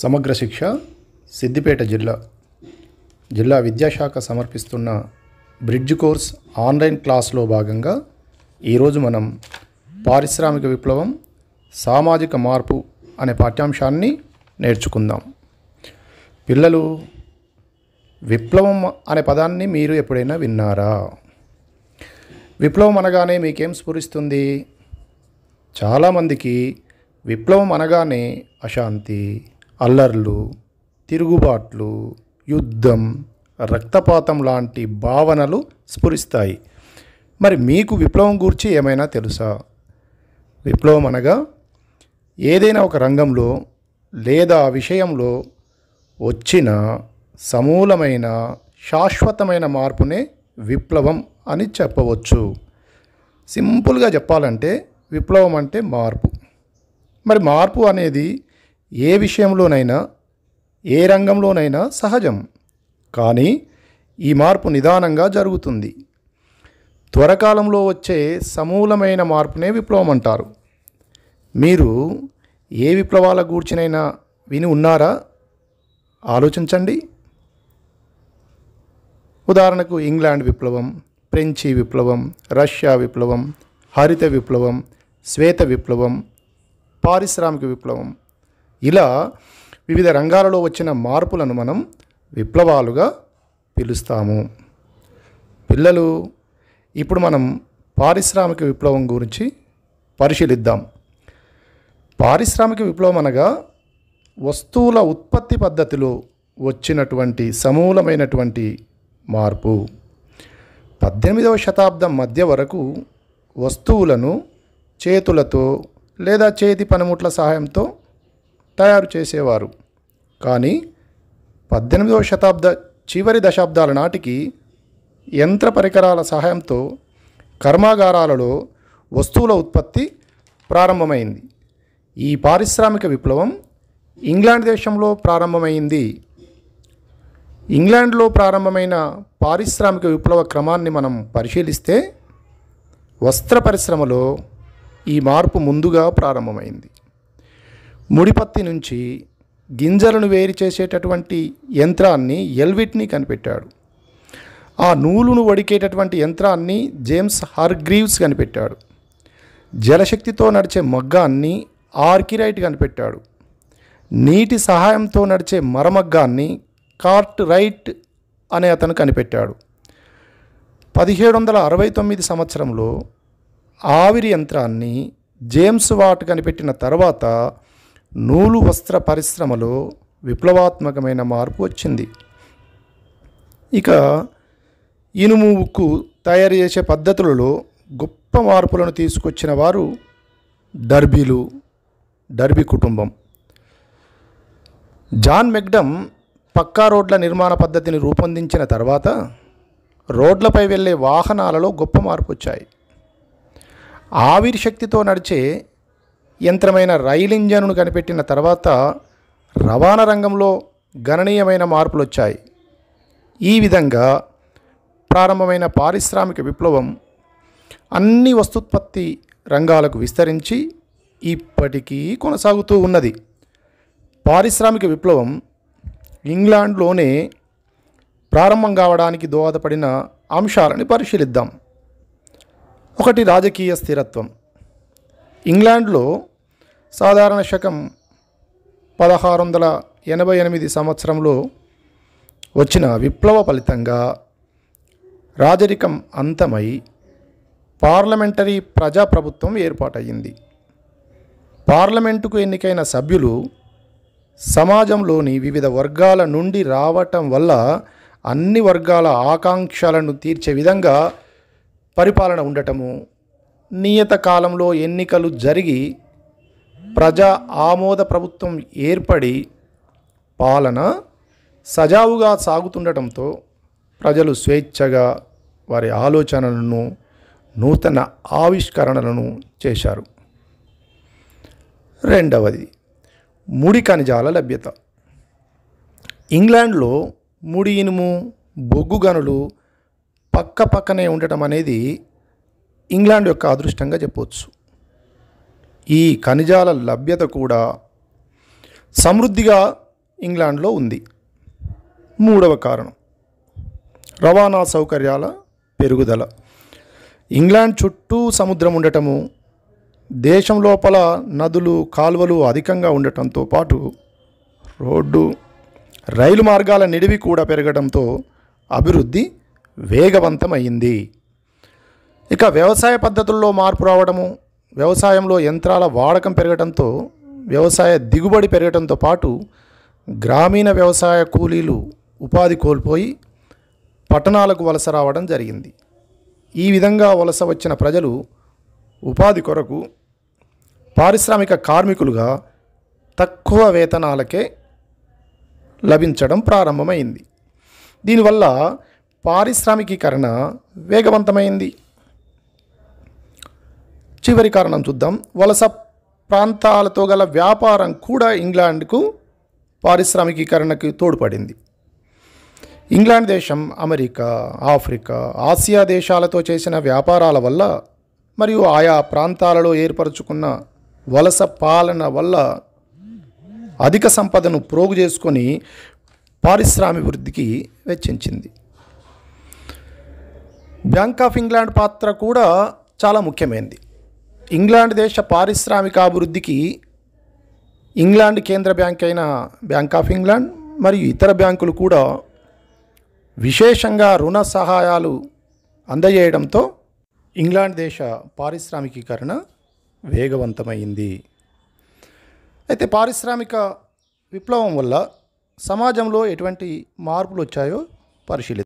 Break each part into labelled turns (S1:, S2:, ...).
S1: సమగ్ర శిక్ష సిద్దిపేట జిల్లా జిల్లా విద్యాశాఖ సమర్పిస్తున్న బ్రిడ్జ్ కోర్స్ ఆన్లైన్ క్లాస్లో భాగంగా ఈరోజు మనం పారిశ్రామిక విప్లవం సామాజిక మార్పు అనే పాఠ్యాంశాన్ని నేర్చుకుందాం పిల్లలు విప్లవం అనే పదాన్ని మీరు ఎప్పుడైనా విన్నారా విప్లవం అనగానే మీకేం స్ఫురిస్తుంది చాలామందికి విప్లవం అనగానే అశాంతి అల్లర్లు తిరుగుబాట్లు యుద్ధం రక్తపాతం లాంటి భావనలు స్ఫురిస్తాయి మరి మీకు విప్లవం గురించి ఏమైనా తెలుసా విప్లవం అనగా ఏదైనా ఒక రంగంలో లేదా విషయంలో వచ్చిన సమూలమైన శాశ్వతమైన మార్పునే విప్లవం అని చెప్పవచ్చు సింపుల్గా చెప్పాలంటే విప్లవం అంటే మార్పు మరి మార్పు అనేది ఏ విషయంలోనైనా ఏ రంగంలోనైనా సహజం కానీ ఈ మార్పు నిదానంగా జరుగుతుంది త్వరకాలంలో వచ్చే సమూలమైన మార్పునే విప్లవం అంటారు మీరు ఏ విప్లవాల గూర్చినైనా విని ఉన్నారా ఆలోచించండి ఉదాహరణకు ఇంగ్లాండ్ విప్లవం ఫ్రెంచి విప్లవం రష్యా విప్లవం హరిత విప్లవం శ్వేత విప్లవం పారిశ్రామిక విప్లవం ఇలా వివిధ రంగాలలో వచ్చిన మార్పులను మనం విప్లవాలుగా పిలుస్తాము పిల్లలు ఇప్పుడు మనం పారిశ్రామిక విప్లవం గురించి పరిశీలిద్దాం పారిశ్రామిక విప్లవం అనగా వస్తువుల ఉత్పత్తి పద్ధతిలో వచ్చినటువంటి సమూలమైనటువంటి మార్పు పద్దెనిమిదవ శతాబ్దం మధ్య వరకు వస్తువులను చేతులతో లేదా చేతి పనిముట్ల సహాయంతో తయారు చేసేవారు కానీ పద్దెనిమిదవ శతాబ్ద చివరి దశాబ్దాల నాటికి యంత్ర పరికరాల సహాయంతో కర్మాగారాలలో వస్తువుల ఉత్పత్తి ప్రారంభమైంది ఈ పారిశ్రామిక విప్లవం ఇంగ్లాండ్ దేశంలో ప్రారంభమైంది ఇంగ్లాండ్లో ప్రారంభమైన పారిశ్రామిక విప్లవ క్రమాన్ని మనం పరిశీలిస్తే వస్త్ర పరిశ్రమలో ఈ మార్పు ముందుగా ప్రారంభమైంది ముడిపత్తి నుంచి గింజలను వేరు చేసేటటువంటి యంత్రాన్ని ఎల్విట్ని కనిపెట్టాడు ఆ నూలును వడికేటటువంటి యంత్రాన్ని జేమ్స్ హార్గ్రీవ్స్ కనిపెట్టాడు జలశక్తితో నడిచే మగ్గాన్ని ఆర్కిరైట్ కనిపెట్టాడు నీటి సహాయంతో నడిచే మరమగ్గాన్ని కార్ట్ రైట్ అనే అతను కనిపెట్టాడు పదిహేడు వందల అరవై తొమ్మిది సంవత్సరంలో ఆవిరి యంత్రాన్ని జేమ్స్ వాట్ కనిపెట్టిన తర్వాత నూలు వస్త్ర పరిశ్రమలో విప్లవాత్మకమైన మార్పు వచ్చింది ఇక ఇనుము ఉక్కు తయారు చేసే పద్ధతులలో గొప్ప మార్పులను తీసుకొచ్చిన వారు డర్బీలు డర్బీ కుటుంబం జాన్ మెగ్డమ్ పక్కా రోడ్ల నిర్మాణ పద్ధతిని రూపొందించిన తర్వాత రోడ్లపై వెళ్ళే వాహనాలలో గొప్ప మార్పు వచ్చాయి ఆవిరి శక్తితో నడిచే యంత్రమైన రైలు ఇంజన్ను కనిపెట్టిన తర్వాత రవాణా రంగంలో గణనీయమైన మార్పులు వచ్చాయి ఈ విధంగా ప్రారంభమైన పారిశ్రామిక విప్లవం అన్ని వస్తుత్పత్తి రంగాలకు విస్తరించి ఇప్పటికీ కొనసాగుతూ ఉన్నది పారిశ్రామిక విప్లవం ఇంగ్లాండ్లోనే ప్రారంభం కావడానికి దోహదపడిన అంశాలని పరిశీలిద్దాం ఒకటి రాజకీయ స్థిరత్వం ఇంగ్లాండ్లో సాధారణ శకం పదహారు వందల ఎనభై ఎనిమిది సంవత్సరంలో వచ్చిన విప్లవ ఫలితంగా రాజరికం అంతమై పార్లమెంటరీ ప్రజాప్రభుత్వం ఏర్పాటయ్యింది పార్లమెంటుకు ఎన్నికైన సభ్యులు సమాజంలోని వివిధ వర్గాల నుండి రావటం వల్ల అన్ని వర్గాల ఆకాంక్షలను తీర్చే విధంగా పరిపాలన ఉండటము నియత కాలంలో ఎన్నికలు జరిగి ప్రజా ఆమోద ప్రభుత్వం ఏర్పడి పాలన సజావుగా సాగుతుండటంతో ప్రజలు స్వేచ్ఛగా వారి ఆలోచనలను నూతన ఆవిష్కరణలను చేశారు రెండవది ముడి ఖనిజాల లభ్యత ఇంగ్లాండ్లో ముడి ఇనుము బొగ్గు గనులు పక్క పక్కనే ఉండటం అనేది ఇంగ్లాండ్ యొక్క అదృష్టంగా చెప్పవచ్చు ఈ ఖనిజాల లభ్యత కూడా సమృద్ధిగా ఇంగ్లాండ్లో ఉంది మూడవ కారణం రవాణా సౌకర్యాల పెరుగుదల ఇంగ్లాండ్ చుట్టూ సముద్రం ఉండటము దేశం లోపల నదులు కాలువలు అధికంగా ఉండటంతో పాటు రోడ్డు రైలు మార్గాల నిడివి కూడా పెరగడంతో అభివృద్ధి వేగవంతమైంది ఇక వ్యవసాయ పద్ధతుల్లో మార్పు రావడము వ్యవసాయంలో యంత్రాల వాడకం పెరగడంతో వ్యవసాయ దిగుబడి పెరగడంతో పాటు గ్రామీణ వ్యవసాయ కూలీలు ఉపాధి కోల్పోయి పట్టణాలకు వలస రావడం జరిగింది ఈ విధంగా వలస వచ్చిన ప్రజలు ఉపాధి కొరకు పారిశ్రామిక కార్మికులుగా తక్కువ వేతనాలకే లభించడం ప్రారంభమైంది దీనివల్ల పారిశ్రామికీకరణ వేగవంతమైంది చివరి కారణం చూద్దాం వలస ప్రాంతాలతో గల వ్యాపారం కూడా ఇంగ్లాండ్కు పారిశ్రామికీకరణకు తోడ్పడింది ఇంగ్లాండ్ దేశం అమెరికా ఆఫ్రికా ఆసియా దేశాలతో చేసిన వ్యాపారాల వల్ల మరియు ఆయా ప్రాంతాలలో ఏర్పరచుకున్న వలస పాలన వల్ల అధిక సంపదను ప్రోగు చేసుకొని పారిశ్రామివృద్ధికి వెచ్చించింది బ్యాంక్ ఆఫ్ ఇంగ్లాండ్ పాత్ర కూడా చాలా ముఖ్యమైనది ఇంగ్లాండ్ దేశ పారిశ్రామిక అభివృద్ధికి ఇంగ్లాండ్ కేంద్ర బ్యాంక్ అయిన బ్యాంక్ ఆఫ్ ఇంగ్లాండ్ మరియు ఇతర బ్యాంకులు కూడా విశేషంగా రుణ సహాయాలు అందజేయడంతో ఇంగ్లాండ్ దేశ పారిశ్రామికీకరణ వేగవంతమైంది అయితే పారిశ్రామిక విప్లవం వల్ల సమాజంలో ఎటువంటి మార్పులు వచ్చాయో పరిశీలి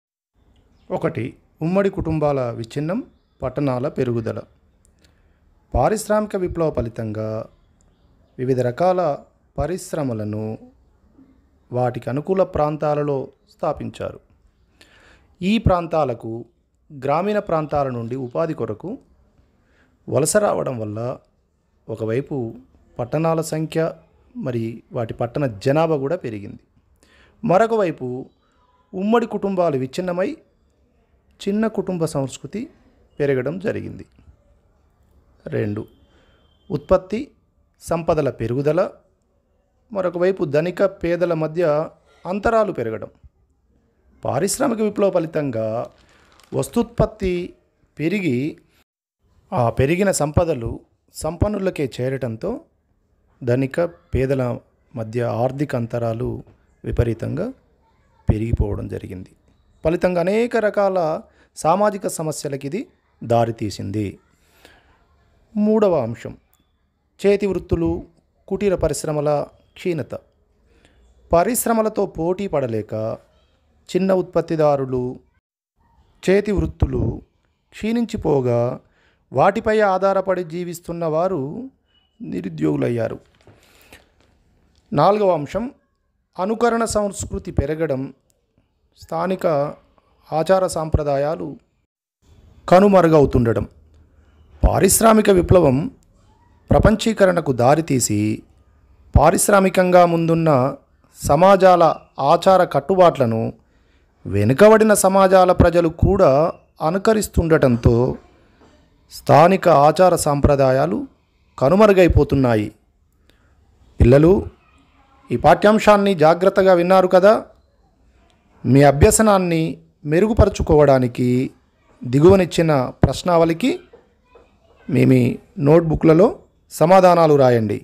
S1: ఒకటి ఉమ్మడి కుటుంబాల విచ్ఛిన్నం పట్టణాల పెరుగుదల పారిశ్రామిక విప్లవ ఫలితంగా వివిధ రకాల పరిశ్రమలను వాటికి అనుకూల ప్రాంతాలలో స్థాపించారు ఈ ప్రాంతాలకు గ్రామీణ ప్రాంతాల నుండి ఉపాధి కొరకు వలస రావడం వల్ల ఒకవైపు పట్టణాల సంఖ్య మరి వాటి పట్టణ జనాభా కూడా పెరిగింది మరొక వైపు ఉమ్మడి కుటుంబాలు విచ్ఛిన్నమై చిన్న కుటుంబ సంస్కృతి పెరగడం జరిగింది రెండు ఉత్పత్తి సంపదల పెరుగుదల మరొక వైపు ధనిక పేదల మధ్య అంతరాలు పెరగడం పారిశ్రామిక విప్లవ ఫలితంగా వస్తుత్పత్తి పెరిగి ఆ పెరిగిన సంపదలు సంపన్నులకే చేరటంతో ధనిక పేదల మధ్య ఆర్థిక అంతరాలు విపరీతంగా పెరిగిపోవడం జరిగింది ఫలితంగా అనేక రకాల సామాజిక సమస్యలకి ఇది దారితీసింది మూడవ అంశం చేతి వృత్తులు కుటీర పరిశ్రమల క్షీణత పరిశ్రమలతో పోటీ పడలేక చిన్న ఉత్పత్తిదారులు చేతి వృత్తులు క్షీణించిపోగా వాటిపై ఆధారపడి జీవిస్తున్న వారు నిరుద్యోగులయ్యారు నాలుగవ అంశం అనుకరణ సంస్కృతి పెరగడం స్థానిక ఆచార సాంప్రదాయాలు కనుమరుగవుతుండడం పారిశ్రామిక విప్లవం ప్రపంచీకరణకు దారితీసి పారిశ్రామికంగా ముందున్న సమాజాల ఆచార కట్టుబాట్లను వెనుకబడిన సమాజాల ప్రజలు కూడా అనుకరిస్తుండటంతో స్థానిక ఆచార సాంప్రదాయాలు కనుమరుగైపోతున్నాయి పిల్లలు ఈ పాఠ్యాంశాన్ని జాగ్రత్తగా విన్నారు కదా మీ అభ్యసనాన్ని మెరుగుపరుచుకోవడానికి దిగువనిచ్చిన ప్రశ్నావళికి మీ మీ నోట్బుక్లలో సమాధానాలు రాయండి